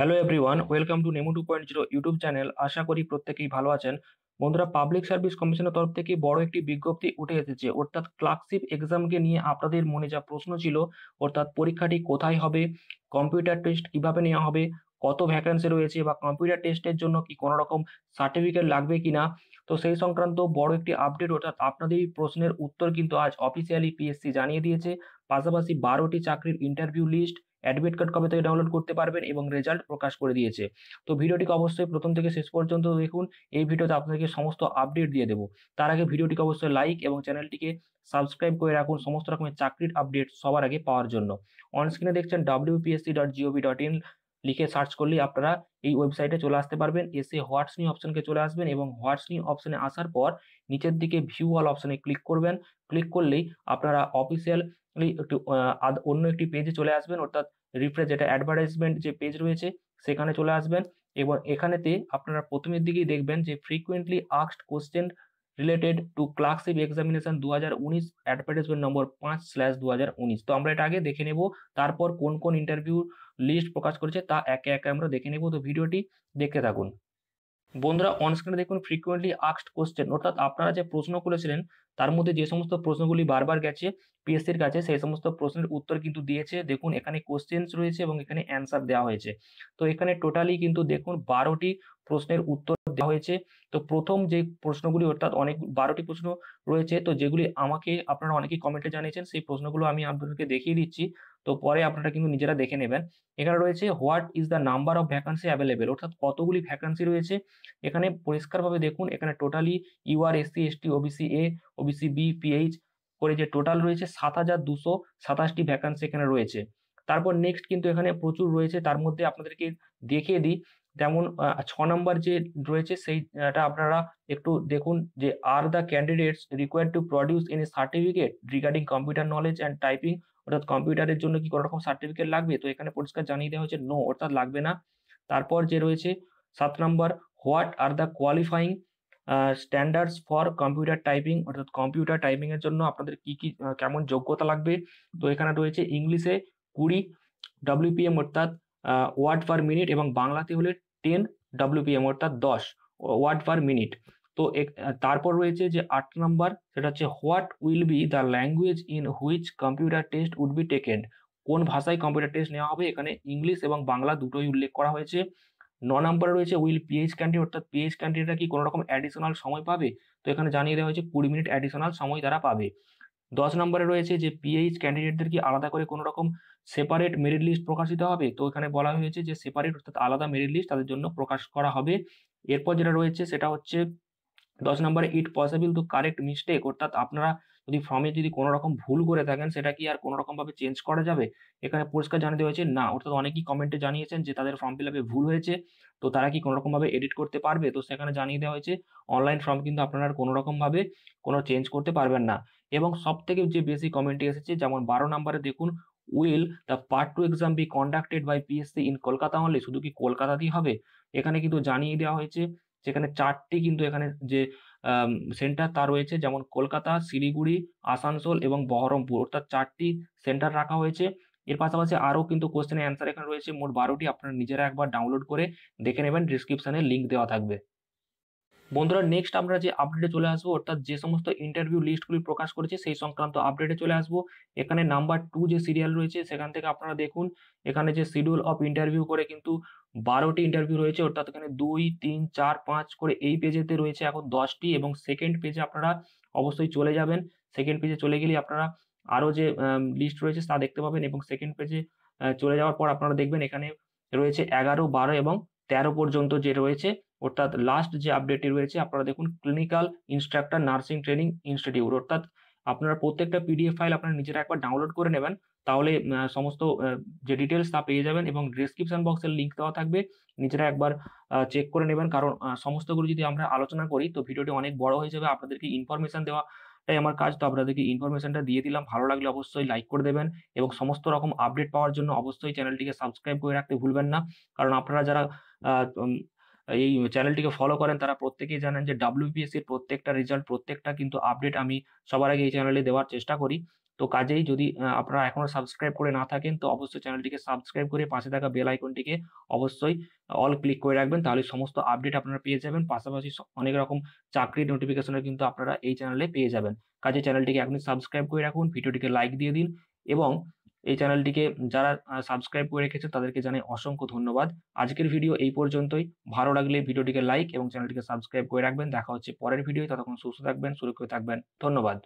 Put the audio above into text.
hello everyone welcome to নেমু two point zero YouTube channel আশা করি প্রত্যেকেই ভালো আছেন বন্ধুরা পাবলিক সার্ভিস কমিশনের তরফ থেকে বড় একটি বিজ্ঞপ্তি উঠে এসেছে অর্থাৎ ক্লার্কশিপ এক্সামকে নিয়ে আপনাদের মনে যা প্রশ্ন ছিল অর্থাৎ পরীক্ষাটি কোথায় হবে কম্পিউটার টেস্ট কিভাবে নেওয়া হবে কত ভ্যাকেন্সি রয়েছে বা কম্পিউটার টেস্টের জন্য কি কোনো রকম সার্টিফিকেট লাগবে কিনা তো সেই সংক্রান্ত বড় একটি আপডেট অর্থাৎ আপনাদের প্রশ্নের উত্তর কিন্তু আজ অফিসিয়ালি পিএসসি জানিয়ে দিয়েছে পাশাপাশি বারোটি চাকরির ইন্টারভিউ লিস্ট অ্যাডমিট কার্ড কবে থেকে ডাউনলোড করতে পারবেন এবং রেজাল্ট প্রকাশ করে দিয়েছে তো ভিডিওটিকে অবশ্যই প্রথম থেকে শেষ পর্যন্ত দেখুন এই ভিডিওতে আপনাদেরকে সমস্ত আপডেট দিয়ে দেবো তার আগে ভিডিওটিকে অবশ্যই লাইক এবং চ্যানেলটিকে সাবস্ক্রাইব করে রাখুন সমস্ত রকমের চাকরির আপডেট সবার আগে পাওয়ার জন্য অনস্ক্রিনে দেখছেন WPSC dot gov dot in লিখে সার্চ করলেই আপনারা এই ওয়েবসাইটে চলে আসতে পারবেন এসে হোয়াটস নিউ অপশনকে চলে আসবেন এবং হোয়াটস নিউ অপশনে আসার পর নিচের দিকে ভিউ অল অপশনে ক্লিক করবেন ক্লিক করলেই আপনারা অফিসিয়াল একটি অন্য একটি পেজে চলে আসবেন অর্থাৎ রিফ্রেশ যেটা অ্যাডভার্টাইজমেন্ট যে পেজ রয়েছে সেখানে চলে আসবেন এবং এখানেতে আপনারা প্রথমের দিকেই দেখবেন যে frequently asked question related to clerkship examination দু হাজার উনিশ অ্যাডভার্টাইজমেন্ট নম্বর পাঁচ স্ল্যাশ দু হাজার উনিশ তো আমরা এটা আগে দেখে নেব তারপর কোন কোন ইন্টারভিউ লিস্ট প্রকাশ করেছে তা একে একে আমরা দেখে নেব তো ভিডিওটি দেখে থাকুন বন্ধুরা অনস্ক্রিনে দেখুন ফ্রিকুয়েন্টলি আক্সড কোশ্চেন অর্থাৎ আপনারা যে প্রশ্ন করেছিলেন তার মধ্যে যে সমস্ত প্রশ্নগুলি বারবার গেছে পিএসসির কাছে সেই সমস্ত প্রশ্নের উত্তর কিন্তু দিয়েছে দেখুন এখানে কোশ্চেন্স রয়েছে এবং এখানে অ্যান্সার দেওয়া হয়েছে তো এখানে টোটালি কিন্তু দেখুন বারোটি প্রশ্নের উত্তর দেওয়া হয়েছে তো প্রথম যে প্রশ্নগুলি অর্থাৎ অনেক বারোটি প্রশ্ন রয়েছে তো যেগুলি আমাকে আপনারা অনেকেই কমেন্টে জানিয়েছেন সেই প্রশ্নগুলো আমি আপনাদেরকে দেখিয়ে দিচ্ছি তো পরে আপনারা কিন্তু নিজেরা দেখে নেবেন এখানে রয়েছে what is the number of vacancy available অর্থাৎ কতগুলি ভ্যাকান্সি রয়েছে এখানে পরিষ্কারভাবে দেখুন এখানে totally UR SC ST OBC A OBC B PH করে যে টোটাল রয়েছে সাত হাজার দুশো সাতাশটি ভ্যাকান্সি এখানে রয়েছে তারপর নেক্সট কিন্তু এখানে প্রচুর রয়েছে তার মধ্যে আপনাদেরকে দেখিয়ে দিই তেমন ছ নম্বর যে রয়েছে সেইটা আপনারা একটু দেখুন যে are the candidates required to produce any certificate regarding computer knowledge and typing অর্থাৎ কম্পিউটারের জন্য কি কোনো রকম সার্টিফিকেট লাগবে তো এখানে পরিষ্কার জানিয়ে দেওয়া হয়েছে নো অর্থাৎ লাগবে না তারপর যে রয়েছে সাত নম্বর what are the qualifying standards for computer typing অর্থাৎ কম্পিউটার টাইপিং এর জন্য আপনাদের কি কি কেমন যোগ্যতা লাগবে তো এখানে রয়েছে ইংলিশে কুড়ি ডাব্লিউপিএম অর্থাৎ ওয়ার্ড পার মিনিট এবং বাংলাতে হলে টেন ডাব্লিউপিএম অর্থাৎ দশ ওয়াট পার মিনিট তো তারপর রয়েছে যে আট নাম্বার সেটা হচ্ছে what will be the language in which computer test would be taken কোন ভাষায় কম্পিউটার টেস্ট নেওয়া হবে এখানে ইংলিশ এবং বাংলা দুটোই উল্লেখ করা হয়েছে ন নাম্বার রয়েছে উইল পিএইচ ক্যান্ডি অর্থাৎ পিএইচ ক্যান্ডিডেটরা কি কোনো রকম অ্যাডিশনাল সময় পাবে তো এখানে জানিয়ে দেওয়া হয়েছে কুড়ি মিনিট অ্যাডিশনাল সময় তারা পাবে দশ নম্বরে রয়েছে যে পিএইচ ক্যান্ডিডেটদের কি আলাদা করে কোনো রকম সেপারেট মেরিট লিস্ট প্রকাশিত হবে তো এখানে বলা হয়েছে যে সেপারেট অর্থাৎ আলাদা মেরিট লিস্ট তাদের জন্য প্রকাশ করা হবে এরপর যেটা রয়েছে সেটা হচ্ছে দশ নম্বরে it possible to correct mistake অর্থাৎ আপনারা যদি ফর্মে যদি কোনো রকম ভুল করে থাকেন সেটা কি আর কোনো রকমভাবে চেঞ্জ করা যাবে এখানে পরিষ্কার জানিয়ে দেওয়া হয়েছে না অর্থাৎ অনেকেই কমেন্টে জানিয়েছেন যে তাদের ফর্ম ফিল আপে ভুল হয়েছে তো তারা কি কোনো রকমভাবে এডিট করতে পারবে তো সেখানে জানিয়ে দেওয়া হয়েছে অনলাইন ফর্ম কিন্তু আপনারা কোনো রকমভাবে কোনো চেঞ্জ করতে পারবেন না এবং সব থেকে যে বেশি কমেন্টে এসেছে যেমন বারো নম্বরে দেখুন will the part two exam be conducted by PSC in Kolkata হলে শুধু কি কলকাতাতেই হবে এখানে কিন্তু জানিয়ে দেওয়া হয়েছে সেখানে চারটি কিন্তু এখানে যে সেন্টার তা রয়েছে যেমন কলকাতা শিলিগুড়ি আসানসোল এবং বহরমপুর অর্থাৎ চারটি সেন্টার রাখা হয়েছে এর পাশাপাশি আরও কিন্তু কোশ্চেনের অ্যান্সার এখানে রয়েছে মোট বারোটি আপনারা নিজেরা একবার ডাউনলোড করে দেখে নেবেন ডিসক্রিপশানে লিঙ্ক দেওয়া থাকবে বন্ধুরা নেক্সট আমরা যে আপডেটে চলে আসবো অর্থাৎ যে সমস্ত ইন্টারভিউ লিস্টগুলি প্রকাশ করেছে সেই সংক্রান্ত আপডেটে চলে আসবো এখানে নাম্বার টু যে সিরিয়াল রয়েছে সেখান থেকে আপনারা দেখুন এখানে যে শিডিউল অফ ইন্টারভিউ করে কিন্তু বারোটি ইন্টারভিউ রয়েছে অর্থাৎ এখানে দুই তিন চার পাঁচ করে এই পেজেতে রয়েছে এখন দশটি এবং সেকেন্ড পেজে আপনারা অবশ্যই চলে যাবেন সেকেন্ড পেজে চলে গেলে আপনারা আরও যে লিস্ট রয়েছে তা দেখতে পাবেন এবং সেকেন্ড পেজে চলে যাওয়ার পর আপনারা দেখবেন এখানে রয়েছে এগারো বারো এবং তেরো পর্যন্ত যে রয়েছে অর্থাৎ লাস্ট যে আপডেটটি রয়েছে আপনারা দেখুন clinical instructor nursing training institute অর্থাৎ আপনারা প্রত্যেকটা পিডিএফ ফাইল আপনারা নিজেরা একবার ডাউনলোড করে নেবেন তাহলে সমস্ত যে ডিটেলস তা পেয়ে যাবেন এবং ডিসক্রিপশন বক্সের লিঙ্ক দেওয়া থাকবে নিজেরা একবার চেক করে নেবেন কারণ সমস্তগুলো যদি আমরা আলোচনা করি তো ভিডিওটি অনেক বড় হয়ে যাবে আপনাদেরকে ইনফরমেশন দেওয়া তাই আমার কাজ তো আপনাদেরকে ইনফরমেশনটা দিয়ে দিলাম ভালো লাগলে অবশ্যই লাইক করে দেবেন এবং সমস্ত রকম আপডেট পাওয়ার জন্য অবশ্যই চ্যানেলটিকে সাবস্ক্রাইব করে রাখতে ভুলবেন না কারণ আপনারা যারা এই চ্যানেলটিকে ফলো করেন তারা প্রত্যেকেই জানেন যে ডাব্লিউপিএসসির প্রত্যেকটা রেজাল্ট প্রত্যেকটা কিন্তু আপডেট আমি সবার আগে এই চ্যানেলে দেওয়ার চেষ্টা করি তো কাজেই যদি আপনারা এখনো সাবস্ক্রাইব করে না থাকেন তো অবশ্যই চ্যানেলটিকে সাবস্ক্রাইব করে পাশে থাকা বেল আইকনটিকে অবশ্যই অল ক্লিক করে রাখবেন তাহলে সমস্ত আপডেট আপনারা পেয়ে যাবেন পাশাপাশি অনেক রকম চাকরির নোটিফিকেশনও কিন্তু আপনারা এই চ্যানেলে পেয়ে যাবেন কাজে চ্যানেলটিকে এখনই সাবস্ক্রাইব করে রাখুন ভিডিওটিকে লাইক দিয়ে দিন এবং এই চ্যানেলটিকে যারা সাবস্ক্রাইব করে রেখেছে তাদেরকে জানাই অসংখ্য ধন্যবাদ আজকের ভিডিও এই পর্যন্তই ভালো লাগলে ভিডিওটিকে লাইক এবং চ্যানেলটিকে সাবস্ক্রাইব করে রাখবেন দেখা হচ্ছে পরের ভিডিও ততক্ষণ সুস্থ থাকবেন সুরক্ষিত থাকবেন ধন্যবাদ